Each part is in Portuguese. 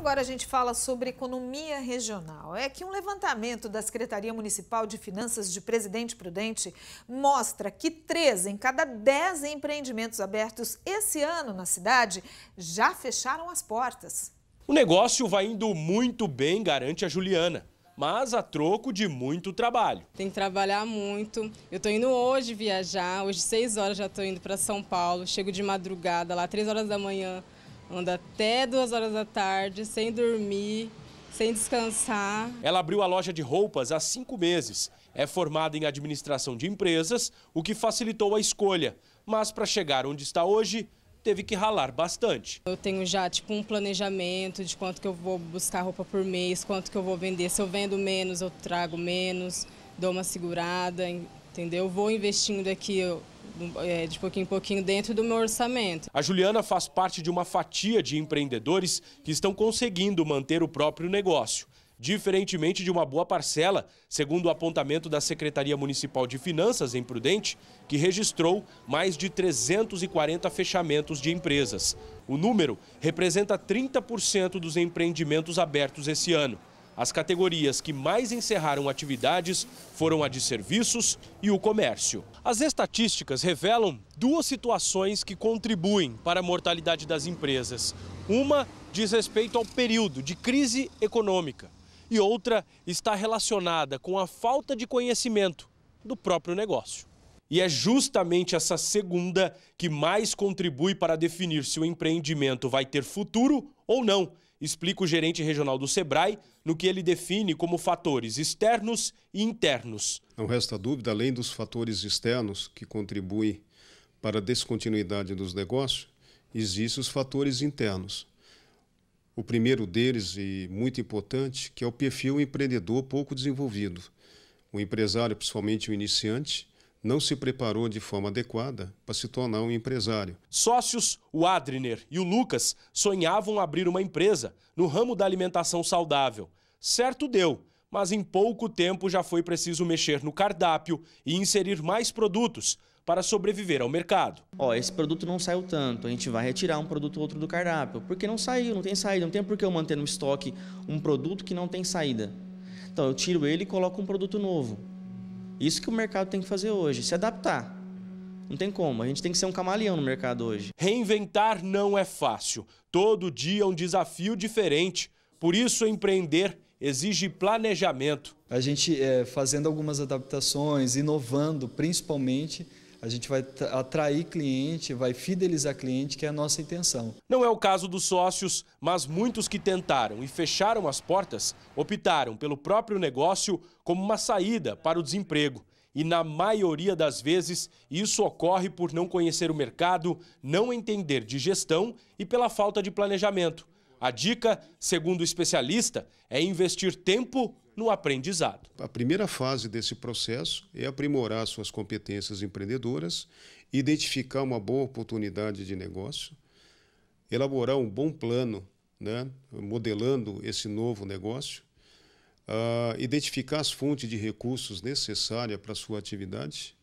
Agora a gente fala sobre economia regional. É que um levantamento da Secretaria Municipal de Finanças de Presidente Prudente mostra que três em cada dez empreendimentos abertos esse ano na cidade já fecharam as portas. O negócio vai indo muito bem, garante a Juliana. Mas a troco de muito trabalho. Tem que trabalhar muito. Eu estou indo hoje viajar, hoje 6 horas já estou indo para São Paulo. Chego de madrugada lá, 3 horas da manhã Anda até duas horas da tarde, sem dormir, sem descansar. Ela abriu a loja de roupas há cinco meses. É formada em administração de empresas, o que facilitou a escolha. Mas para chegar onde está hoje, teve que ralar bastante. Eu tenho já tipo um planejamento de quanto que eu vou buscar roupa por mês, quanto que eu vou vender. Se eu vendo menos, eu trago menos, dou uma segurada, entendeu? Vou investindo aqui, é, de pouquinho em pouquinho dentro do meu orçamento. A Juliana faz parte de uma fatia de empreendedores que estão conseguindo manter o próprio negócio. Diferentemente de uma boa parcela, segundo o apontamento da Secretaria Municipal de Finanças em Prudente, que registrou mais de 340 fechamentos de empresas. O número representa 30% dos empreendimentos abertos esse ano. As categorias que mais encerraram atividades foram a de serviços e o comércio. As estatísticas revelam duas situações que contribuem para a mortalidade das empresas. Uma diz respeito ao período de crise econômica e outra está relacionada com a falta de conhecimento do próprio negócio. E é justamente essa segunda que mais contribui para definir se o empreendimento vai ter futuro ou não explica o gerente regional do Sebrae no que ele define como fatores externos e internos. Não resta dúvida, além dos fatores externos que contribuem para a descontinuidade dos negócios, existem os fatores internos. O primeiro deles, e muito importante, que é o perfil empreendedor pouco desenvolvido. O empresário, principalmente o iniciante, não se preparou de forma adequada para se tornar um empresário. Sócios, o Adriner e o Lucas sonhavam abrir uma empresa no ramo da alimentação saudável. Certo deu, mas em pouco tempo já foi preciso mexer no cardápio e inserir mais produtos para sobreviver ao mercado. Ó, esse produto não saiu tanto, a gente vai retirar um produto ou outro do cardápio, porque não saiu, não tem saída, não tem por que eu manter no estoque um produto que não tem saída. Então eu tiro ele e coloco um produto novo. Isso que o mercado tem que fazer hoje, se adaptar. Não tem como, a gente tem que ser um camaleão no mercado hoje. Reinventar não é fácil. Todo dia é um desafio diferente. Por isso, empreender exige planejamento. A gente é, fazendo algumas adaptações, inovando principalmente, a gente vai atrair cliente, vai fidelizar cliente, que é a nossa intenção. Não é o caso dos sócios, mas muitos que tentaram e fecharam as portas optaram pelo próprio negócio como uma saída para o desemprego. E na maioria das vezes, isso ocorre por não conhecer o mercado, não entender de gestão e pela falta de planejamento. A dica, segundo o especialista, é investir tempo no aprendizado. A primeira fase desse processo é aprimorar suas competências empreendedoras, identificar uma boa oportunidade de negócio, elaborar um bom plano, né, modelando esse novo negócio, uh, identificar as fontes de recursos necessárias para sua atividade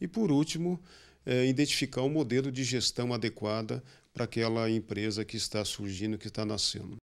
e, por último, é, identificar o um modelo de gestão adequada para aquela empresa que está surgindo, que está nascendo.